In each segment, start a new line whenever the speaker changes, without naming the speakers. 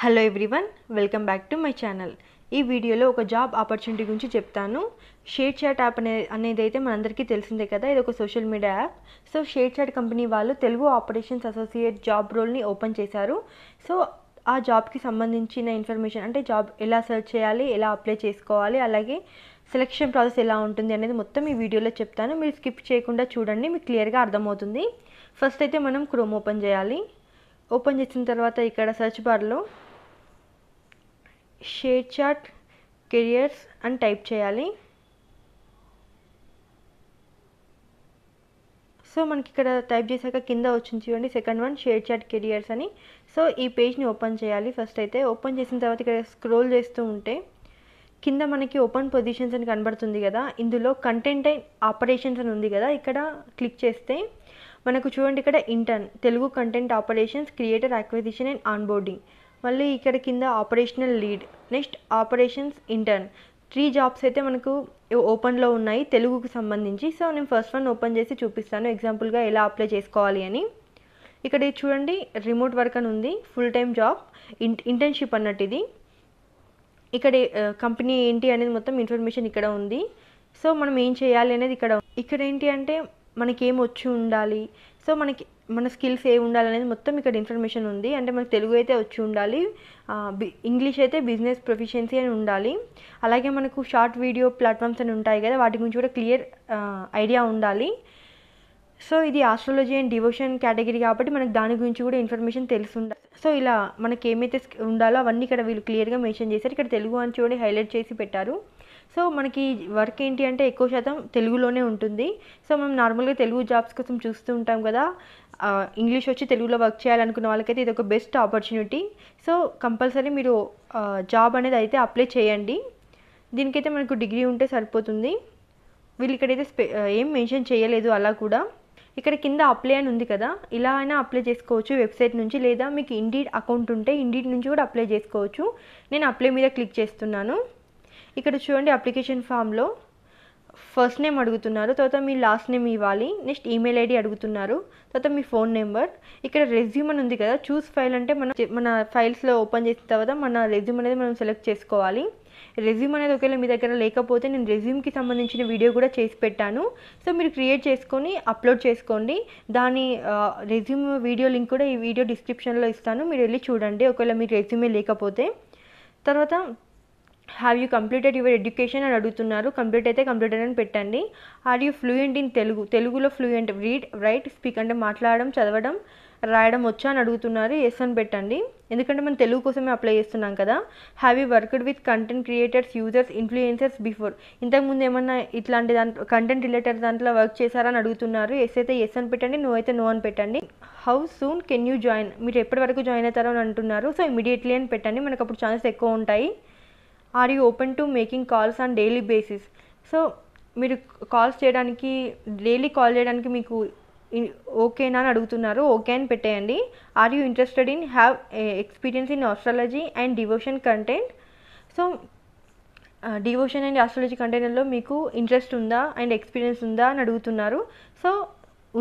hello everyone welcome back to my channel ఈ వీడియోలో ఒక జాబ్ ఆపర్చునిటీ గురించి చెప్తాను షేర్ చాట్ యాప్ అనే అనేది అయితే మనందరికీ తెలిసిందే కదా ఇది ఒక social media app so ShareChat company వాళ్ళు తెలుగు ఆపరేషన్స్ అసోసియేట్ జాబ్ రోల్ని ఓపెన్ చేశారు సో ఆ జాబ్కి సంబంధించిన ఇన్ఫర్మేషన్ అంటే జాబ్ ఎలా సెర్చ్ చేయాలి ఎలా అప్లై చేసుకోవాలి అలాగే సెలక్షన్ ప్రాసెస్ ఎలా ఉంటుంది అనేది మొత్తం ఈ వీడియోలో చెప్తాను మీరు స్కిప్ చేయకుండా చూడండి మీకు క్లియర్గా అర్థమవుతుంది ఫస్ట్ అయితే మనం క్రోమ్ ఓపెన్ చేయాలి ఓపెన్ చేసిన తర్వాత ఇక్కడ సెర్చ్ బార్లో షేర్ చాట్ కెరియర్స్ అని టైప్ చేయాలి సో మనకి ఇక్కడ టైప్ చేశాక కింద వచ్చింది చూడండి second one ShareChat careers అని సో ఈ పేజ్ని ఓపెన్ చేయాలి ఫస్ట్ అయితే ఓపెన్ చేసిన తర్వాత ఇక్కడ స్క్రోల్ చేస్తూ ఉంటే కింద మనకి ఓపెన్ పొజిషన్స్ అని కనబడుతుంది కదా ఇందులో కంటెంట్ అండ్ ఆపరేషన్స్ అని ఉంది కదా ఇక్కడ క్లిక్ చేస్తే మనకు చూడండి ఇక్కడ intern Telugu content operations creator acquisition and onboarding మళ్ళీ ఇక్కడ కింద operational lead next operations intern three jobs అయితే మనకు ఓపెన్లో ఉన్నాయి తెలుగుకు సంబంధించి సో నేను ఫస్ట్ వన్ ఓపెన్ చేసి చూపిస్తాను ఎగ్జాంపుల్గా ఎలా అప్లై చేసుకోవాలి అని ఇక్కడ చూడండి రిమోట్ వర్క్ అని ఉంది ఫుల్ టైం జాబ్ ఇంటర్న్షిప్ అన్నట్టు ఇది ఇక్కడ కంపెనీ ఏంటి అనేది మొత్తం ఇన్ఫర్మేషన్ ఇక్కడ ఉంది సో మనం ఏం చేయాలి అనేది ఇక్కడ ఇక్కడ ఏంటి అంటే మనకేం వచ్చి ఉండాలి సో మనకి మన స్కిల్స్ ఏ ఉండాలనేది మొత్తం ఇక్కడ ఇన్ఫర్మేషన్ ఉంది అంటే మనకు తెలుగు అయితే వచ్చి ఉండాలి ఇంగ్లీష్ అయితే బిజినెస్ ప్రొఫిషియన్సీ అని ఉండాలి అలాగే మనకు షార్ట్ వీడియో ప్లాట్ఫామ్స్ అని ఉంటాయి కదా వాటి గురించి కూడా క్లియర్ ఐడియా ఉండాలి సో ఇది ఆస్ట్రాలజీ అండ్ డివోషన్ కేటగిరీ కాబట్టి మనకు దాని గురించి కూడా ఇన్ఫర్మేషన్ తెలుసుండాలి సో ఇలా మనకి ఏమైతే ఉండాలో అవన్నీ ఇక్కడ వీళ్ళు క్లియర్గా మెన్షన్ చేశారు ఇక్కడ తెలుగు అని చూడండి హైలైట్ చేసి పెట్టారు సో మనకి వర్క్ ఏంటి అంటే ఎక్కువ శాతం తెలుగులోనే ఉంటుంది సో మనం నార్మల్గా తెలుగు జాబ్స్ కోసం చూస్తూ ఉంటాం కదా ఇంగ్లీష్ వచ్చి తెలుగులో వర్క్ చేయాలనుకున్న వాళ్ళకైతే ఇది ఒక బెస్ట్ ఆపర్చునిటీ సో కంపల్సరీ మీరు జాబ్ అనేది అయితే అప్లై చేయండి దీనికైతే మనకు డిగ్రీ ఉంటే సరిపోతుంది వీళ్ళు ఇక్కడైతే స్పె ఏం మెన్షన్ చేయలేదు అలా కూడా ఇక్కడ కింద అప్లై అని ఉంది కదా ఇలా అయినా అప్లై చేసుకోవచ్చు వెబ్సైట్ నుంచి లేదా మీకు ఇండీడ్ అకౌంట్ ఉంటే ఇండీడ్ నుంచి కూడా అప్లై చేసుకోవచ్చు నేను అప్లై మీద క్లిక్ చేస్తున్నాను ఇక్కడ చూడండి అప్లికేషన్ ఫామ్లో ఫస్ట్ నేమ్ అడుగుతున్నారు తర్వాత మీ లాస్ట్ నేమ్ ఇవ్వాలి నెక్స్ట్ ఈమెయిల్ ఐడి అడుగుతున్నారు తర్వాత మీ ఫోన్ నెంబర్ ఇక్కడ రెజ్యూమ్ అని ఉంది కదా చూస్ ఫైల్ అంటే మన మన ఫైల్స్లో ఓపెన్ చేసిన తర్వాత మన రెజ్యూమ్ అనేది మనం సెలెక్ట్ చేసుకోవాలి రెజ్యూమ్ అనేది ఒకవేళ మీ దగ్గర లేకపోతే నేను రెజ్యూమ్కి సంబంధించిన వీడియో కూడా చేసి పెట్టాను సో మీరు క్రియేట్ చేసుకొని అప్లోడ్ చేసుకోండి దాని రెజ్యూమ్ వీడియో లింక్ కూడా ఈ వీడియో డిస్క్రిప్షన్లో ఇస్తాను మీరు వెళ్ళి చూడండి ఒకవేళ మీ రెజ్యూమే లేకపోతే తర్వాత have you completed your education అని అడుగుతున్నారు కంప్లీట్ అయితే కంప్లీటెడ్ అని పెట్టండి are you fluent in Telugu తెలుగులో ఫ్లూయెంట్ రీడ్ రైట్ స్పీక్ అంటే మాట్లాడడం చదవడం రాయడం వచ్చా అని అడుగుతున్నారు ఎస్ అని పెట్టండి ఎందుకంటే మనం తెలుగు కోసమే అప్లై చేస్తున్నాం కదా have you worked with content creators users influencers before ఇంతకుముందు ఏమన్నా ఇట్లాంటి దాంట్లో కంటెంట్ రిలేటెడ్ దాంట్లో వర్క్ అని అడుగుతున్నారు ఎస్ అయితే ఎస్ అని పెట్టండి నో అయితే నో అని పెట్టండి how soon can you join మీరు ఎప్పటి వరకు జాయిన్ అవుతారో అని అంటున్నారు సో ఇమీడియట్లీ అని పెట్టండి మనకు అప్పుడు ఛాన్సెస్ ఎక్కువ ఉంటాయి are you open to making calls on daily basis so మీరు కాల్స్ చేయడానికి డైలీ కాల్ చేయడానికి మీకు ఓకేనా అని అడుగుతున్నారు ఓకే అని పెట్టేయండి are you interested in have experience in astrology and devotion content so devotion and astrology కంటెంట్లో మీకు ఇంట్రెస్ట్ ఉందా అండ్ ఎక్స్పీరియన్స్ ఉందా అని అడుగుతున్నారు సో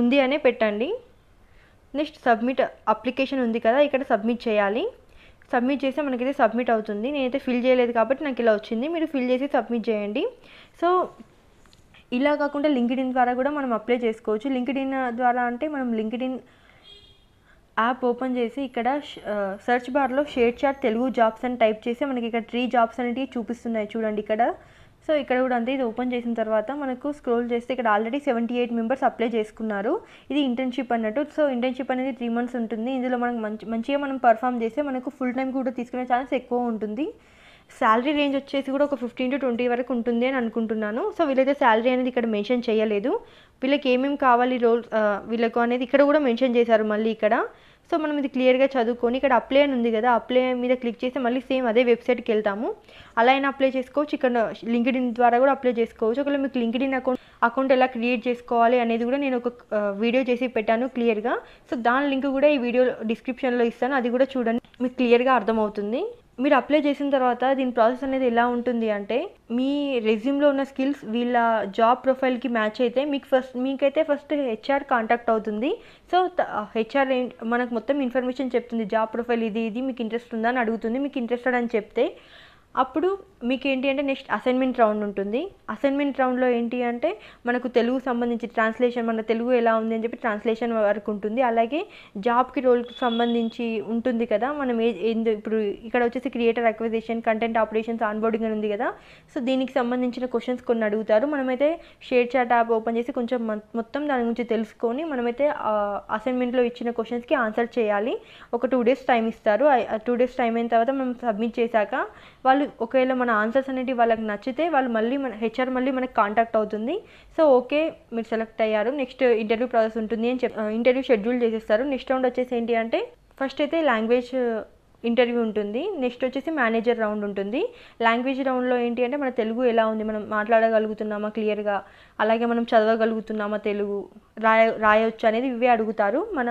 ఉంది అనే పెట్టండి నెక్స్ట్ సబ్మిట్ అప్లికేషన్ ఉంది కదా ఇక్కడ సబ్మిట్ చేయాలి సబ్మిట్ చేస్తే మనకైతే సబ్మిట్ అవుతుంది నేనైతే ఫిల్ చేయలేదు కాబట్టి నాకు ఇలా వచ్చింది మీరు ఫిల్ చేసి సబ్మిట్ చేయండి సో ఇలా కాకుండా లింక్డ్ ఇన్ ద్వారా కూడా మనం అప్లై చేసుకోవచ్చు లింక్డ్ ఇన్ ద్వారా అంటే మనం లింక్డ్ ఇన్ యాప్ ఓపెన్ చేసి ఇక్కడ సెర్చ్ బార్లో షేర్ చాట్ తెలుగు జాబ్స్ అని టైప్ చేసి మనకి ఇక్కడ త్రీ జాబ్స్ అనేటివి చూపిస్తున్నాయి చూడండి ఇక్కడ సో ఇక్కడ కూడా అంతే ఇది ఓపెన్ చేసిన తర్వాత మనకు స్క్రోల్ చేస్తే ఇక్కడ already seventy eight members apply చేసుకున్నారు ఇది ఇంటర్న్షిప్ అన్నట్టు సో ఇంటర్న్షిప్ అనేది త్రీ మంత్స్ ఉంటుంది ఇందులో మనకు మంచి మంచిగా మనం పర్ఫామ్ చేస్తే మనకు ఫుల్ టైం కూడా తీసుకునే ఛాన్స్ ఎక్కువ ఉంటుంది శాలరీ రేంజ్ వచ్చేసి కూడా ఒక ఫిఫ్టీన్ టు ట్వంటీ వరకు ఉంటుంది అని అనుకుంటున్నాను సో వీళ్ళైతే శాలరీ అనేది ఇక్కడ మెన్షన్ చేయలేదు వీళ్ళకి ఏమేమి కావాలి రోల్ వీళ్ళకు అనేది ఇక్కడ కూడా మెన్షన్ చేశారు మళ్ళీ ఇక్కడ సో మనం ఇది క్లియర్గా చదువుకొని ఇక్కడ అప్లై అని ఉంది కదా అప్లై మీద క్లిక్ చేస్తే మళ్ళీ సేమ్ అదే వెబ్సైట్కి వెళ్తాము అలా అయినా అప్లై చేసుకోవచ్చు ఇక్కడ లింక్డ్ ఇన్ ద్వారా కూడా అప్లై చేసుకోవచ్చు ఒకవేళ మీకు లింక్డ్ ఇన్ అకౌంట్ అకౌంట్ ఎలా క్రియేట్ చేసుకోవాలి అనేది కూడా నేను ఒక వీడియో చేసి పెట్టాను క్లియర్గా సో దాని లింక్ కూడా ఈ వీడియో డిస్క్రిప్షన్లో ఇస్తాను అది కూడా చూడండి మీకు క్లియర్గా అర్థమవుతుంది మీరు అప్లై చేసిన తర్వాత దీని ప్రాసెస్ అనేది ఎలా ఉంటుంది అంటే మీ రెజ్యూమ్లో ఉన్న స్కిల్స్ వీళ్ళ జాబ్ ప్రొఫైల్కి మ్యాచ్ అయితే మీకు ఫస్ట్ మీకైతే ఫస్ట్ హెచ్ఆర్ కాంటాక్ట్ అవుతుంది సో హెచ్ఆర్ మనకు మొత్తం ఇన్ఫర్మేషన్ చెప్తుంది జాబ్ ప్రొఫైల్ ఇది ఇది మీకు ఇంట్రెస్ట్ ఉందా అని అడుగుతుంది మీకు ఇంట్రెస్టెడ్ అని చెప్తే అప్పుడు మీకు ఏంటి అంటే నెక్స్ట్ అసైన్మెంట్ రౌండ్ ఉంటుంది అసైన్మెంట్ రౌండ్లో ఏంటి అంటే మనకు తెలుగు సంబంధించి ట్రాన్స్లేషన్ మన తెలుగు ఎలా ఉంది అని చెప్పి ట్రాన్స్లేషన్ వరకు ఉంటుంది అలాగే జాబ్కి రోల్కి సంబంధించి ఉంటుంది కదా మనం ఏ ఇప్పుడు ఇక్కడ వచ్చేసి creator acquisition content operations onboarding అని ఉంది కదా సో దీనికి సంబంధించిన క్వశ్చన్స్ కొన్ని అడుగుతారు మనమైతే షేర్ చాట్ యాప్ ఓపెన్ చేసి కొంచెం మొత్తం దాని గురించి తెలుసుకొని మనమైతే అసైన్మెంట్లో ఇచ్చిన క్వశ్చన్స్కి ఆన్సర్ చేయాలి ఒక టూ డేస్ టైం ఇస్తారు టూ డేస్ టైం అయిన తర్వాత మనం సబ్మిట్ చేశాక వాళ్ళు వాళ్ళు ఒకవేళ మన ఆన్సర్స్ అనేవి వాళ్ళకి నచ్చితే వాళ్ళు మళ్ళీ మన హెచ్ఆర్ మళ్ళీ మనకి కాంటాక్ట్ అవుతుంది సో ఓకే మీరు సెలెక్ట్ అయ్యారు నెక్స్ట్ ఇంటర్వ్యూ ప్రాసెస్ ఉంటుంది అని చెప్పి ఇంటర్వ్యూ షెడ్యూల్ చేసేస్తారు నెక్స్ట్ రౌండ్ వచ్చేసి ఏంటి అంటే ఫస్ట్ అయితే లాంగ్వేజ్ ఇంటర్వ్యూ ఉంటుంది నెక్స్ట్ వచ్చేసి మేనేజర్ రౌండ్ ఉంటుంది లాంగ్వేజ్ రౌండ్లో ఏంటి అంటే మన తెలుగు ఎలా ఉంది మనం మాట్లాడగలుగుతున్నామా క్లియర్గా అలాగే మనం చదవగలుగుతున్నామా తెలుగు రాయ రాయొచ్చు అనేది ఇవే అడుగుతారు మన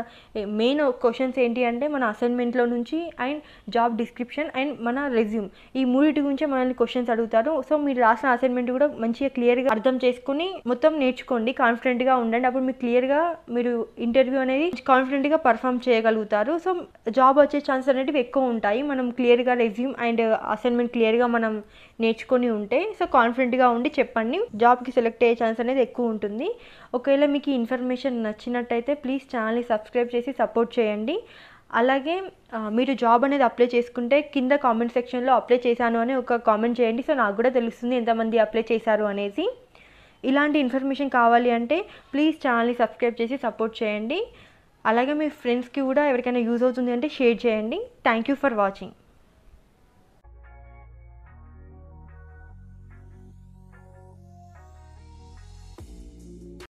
మెయిన్ క్వశ్చన్స్ ఏంటి అంటే మన అసైన్మెంట్లో నుంచి అండ్ జాబ్ డిస్క్రిప్షన్ అండ్ మన రెజ్యూమ్ ఈ మూడింటి గురించి మనల్ని క్వశ్చన్స్ అడుగుతారు సో మీరు రాసిన అసైన్మెంట్ కూడా మంచిగా క్లియర్గా అర్థం చేసుకుని మొత్తం నేర్చుకోండి కాన్ఫిడెంట్గా ఉండండి అప్పుడు మీకు క్లియర్గా మీరు ఇంటర్వ్యూ అనేది కాన్ఫిడెంట్గా పర్ఫామ్ చేయగలుగుతారు సో జాబ్ వచ్చే ఛాన్స్ అనేటివి ఎక్కువ ఉంటాయి మనం క్లియర్గా రెజ్యూమ్ అండ్ అసైన్మెంట్ క్లియర్గా మనం నేర్చుకొని ఉంటే సో కాన్ఫిడెంట్గా ఉండి చెప్పండి జాబ్కి సెలెక్ట్ అయ్యే ఛాన్స్ అనేది ఎక్కువ ఉంటుంది ఒకవేళ మీకు ఇన్ఫర్మేషన్ నచ్చినట్టయితే ప్లీజ్ ఛానల్ని సబ్స్క్రైబ్ చేసి సపోర్ట్ చేయండి అలాగే మీరు జాబ్ అనేది అప్లై చేసుకుంటే కింద కామెంట్ సెక్షన్లో అప్లై చేశాను అని ఒక కామెంట్ చేయండి సో నాకు కూడా తెలుస్తుంది ఎంతమంది అప్లై చేశారు అనేసి ఇలాంటి ఇన్ఫర్మేషన్ కావాలి అంటే ప్లీజ్ ఛానల్ని సబ్స్క్రైబ్ చేసి సపోర్ట్ చేయండి అలాగే మీ ఫ్రెండ్స్కి కూడా ఎవరికైనా యూజ్ అవుతుంది అంటే షేర్ చేయండి థ్యాంక్ యూ ఫర్ వాచింగ్